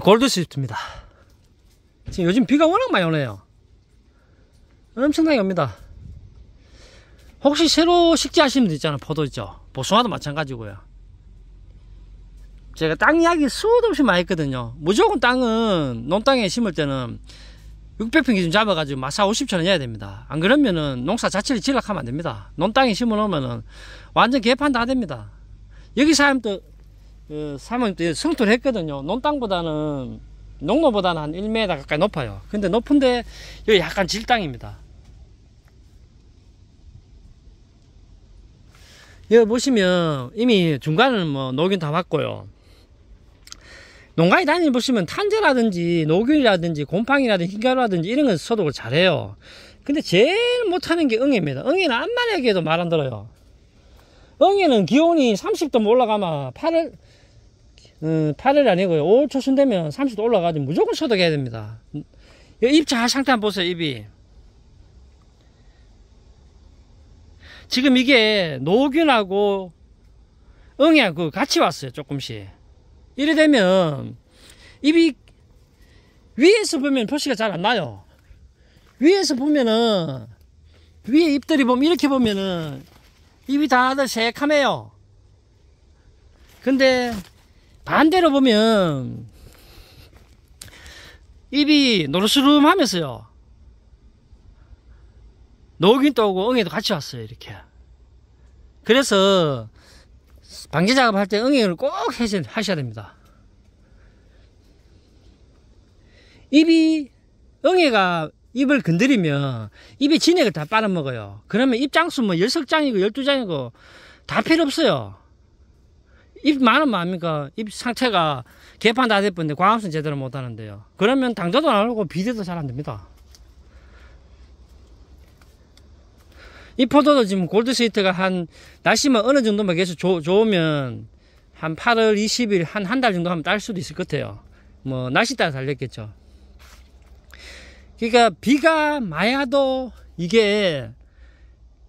골드시프트입니다 지금 요즘 비가 워낙 많이 오네요 엄청나게 옵니다 혹시 새로 식재하시는 분 있잖아요 포도 있죠 보송화도 마찬가지고요 제가 땅 이야기 수도 없이 많이 했거든요 무조건 땅은 논땅에 심을 때는 600평 기준 잡아가지고 마사 50천원 해야 됩니다 안 그러면은 농사 자체를 진락하면 안됩니다 논땅에 심어놓으면은 완전 개판 다 됩니다 여기 사람또 그 사모님 때 성토를 했거든요. 논땅보다는 농로보다는 한 1m 가까이 높아요. 근데 높은데 여기 약간 질땅입니다. 여기 보시면 이미 중간은 뭐 녹인 다 봤고요. 농가에 다니 보시면 탄재라든지 녹균이라든지 곰팡이라든지 흰가루라든지 이런 건 소독을 잘해요. 근데 제일 못하는 게 응애입니다. 응애는 암만 얘기해도 말 안 들어요. 응애는 기온이 30도 뭐 올라가면 팔을 어, 8일 아니고요. 5월 초순 되면 30도 올라가지고 무조건 소독해야 됩니다. 입자 상태 한번 보세요, 입이. 지금 이게 노균하고 응애하고 그 같이 왔어요, 조금씩. 이래 되면 입이 위에서 보면 표시가 잘 안 나요. 위에서 보면은 위에 잎들이 보면 이렇게 보면은 입이 다들 새카매요. 근데 반대로 보면 입이 노르스름 하면서요. 노긴또 오고 응애도 같이 왔어요. 이렇게. 그래서 방제 작업할 때 응애를 꼭 하셔야 됩니다. 입이 응애가 입을 건드리면 입에 진액을 다 빨아먹어요. 그러면 입장수 뭐 10장이고 12장이고 다 필요 없어요. 입 많은 마음이니까입 그러니까 상태가 개판 다 됐는데 광합성 제대로 못 하는데요. 그러면 당자도 안 하고 비대도 잘 안 됩니다. 이 포도도 지금 골드시트가 한, 날씨만 어느 정도만 계속 좋, 좋으면 한 8월 20일 한 한 달 정도 하면 딸 수도 있을 것 같아요. 뭐 날씨 따라 달렸겠죠. 그러니까 비가 마야도 이게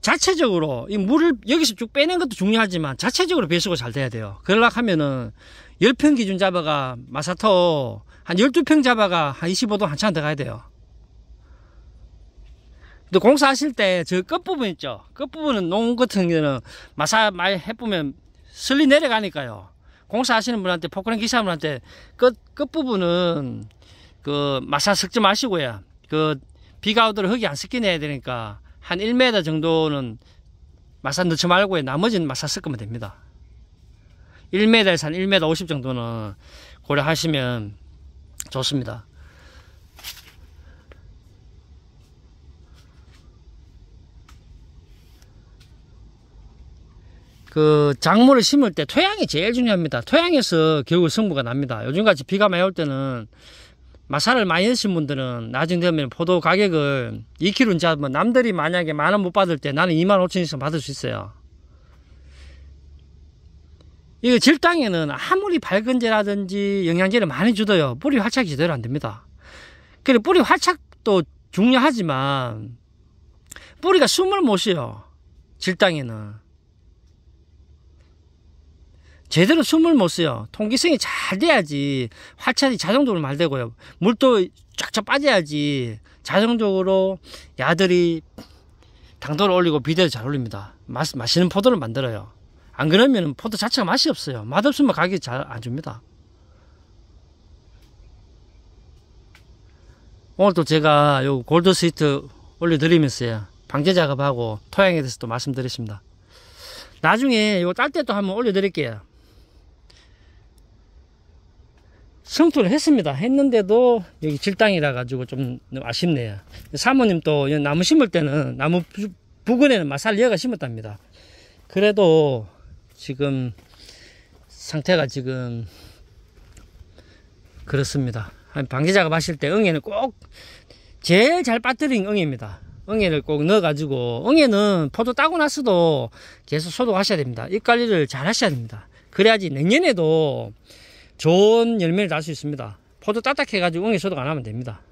자체적으로 이 물을 여기서 쭉 빼낸 것도 중요하지만 자체적으로 배수가 잘 돼야 돼요 그러려 하면은 10평 기준 잡아가 마사토 한 12평 잡아가 한 25도 한참 들어가야 돼요 근 공사하실 때 저 끝부분 있죠 끝부분은 농 같은 경우는 마사 많이 해보면 슬리 내려가니까요 공사하시는 분한테 포크랭 기사분한테 끝, 끝부분은 그 마사 섞지 마시고요 그 비가 오도록 흙이 안 섞이내야 되니까 한 1m 정도는 마사 넣지 말고 나머지는 마사 섞으면 됩니다 1m에서 한 1m 50 정도는 고려하시면 좋습니다 그 작물을 심을 때 토양이 제일 중요합니다 토양에서 결국 승부가 납니다 요즘같이 비가 많이 올 때는 마사를 많이 드신 분들은 나중 되면 포도 가격을 2kg 잡으면 뭐 남들이 만약에 만 원 못 받을 때 나는 2만 5천 이상 받을 수 있어요. 이거 질당에는 아무리 밝은제라든지 영양제를 많이 주도요 뿌리 활착이 제대로 안 됩니다. 그리고 뿌리 활착도 중요하지만 뿌리가 숨을 못 쉬어 질당에는 제대로 숨을 못 쉬어. 통기성이 잘 돼야지 화차이 자동적으로 말되고요. 물도 쫙쫙 빠져야지 자동적으로 야들이 당도를 올리고 비대를 잘 올립니다. 맛, 맛있는 포도를 만들어요. 안 그러면 포도 자체가 맛이 없어요. 맛없으면 가격이 잘 안 줍니다. 오늘 도 제가 요 골드 스위트 올려드리면서요. 방제 작업하고 토양에 대해서 도 말씀드렸습니다. 나중에 이거 딸 때 또 한번 올려드릴게요. 성투를 했습니다. 했는데도 여기 질당이라 가지고 좀 아쉽네요. 사모님 도 나무 심을 때는 나무 부근에는 마살리아가 심었답니다. 그래도 지금 상태가 지금 그렇습니다. 방제 작업 하실때 응애는 꼭 제일 잘 빠뜨린 응애입니다. 응애를 꼭 넣어가지고 응애는 포도 따고 나서도 계속 소독하셔야 됩니다. 잎 관리를 잘 하셔야 됩니다. 그래야지 내년에도 좋은 열매를 날수 있습니다 포도 딱딱해가지고 응이 소독 안 하면 됩니다